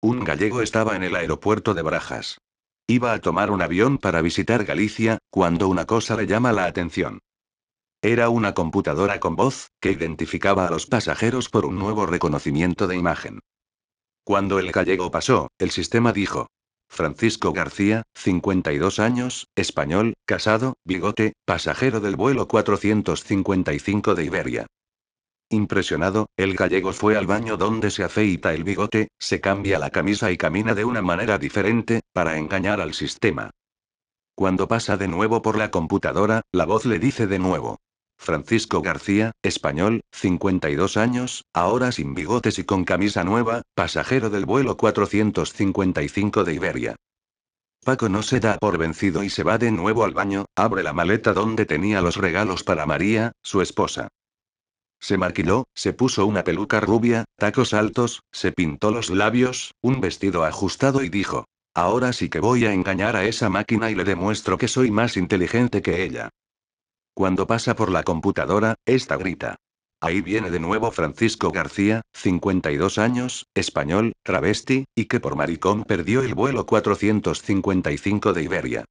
Un gallego estaba en el aeropuerto de Barajas. Iba a tomar un avión para visitar Galicia, cuando una cosa le llama la atención. Era una computadora con voz, que identificaba a los pasajeros por un nuevo reconocimiento de imagen. Cuando el gallego pasó, el sistema dijo. Francisco García, 52 años, español, casado, bigote, pasajero del vuelo 455 de Iberia. Impresionado, el gallego fue al baño donde se afeita el bigote, se cambia la camisa y camina de una manera diferente, para engañar al sistema. Cuando pasa de nuevo por la computadora, la voz le dice de nuevo. Francisco García, español, 52 años, ahora sin bigotes y con camisa nueva, pasajero del vuelo 455 de Iberia. Paco no se da por vencido y se va de nuevo al baño, abre la maleta donde tenía los regalos para María, su esposa. Se maquilló, se puso una peluca rubia, tacos altos, se pintó los labios, un vestido ajustado y dijo, ahora sí que voy a engañar a esa máquina y le demuestro que soy más inteligente que ella. Cuando pasa por la computadora, esta grita. Ahí viene de nuevo Francisco García, 52 años, español, travesti, y que por maricón perdió el vuelo 455 de Iberia.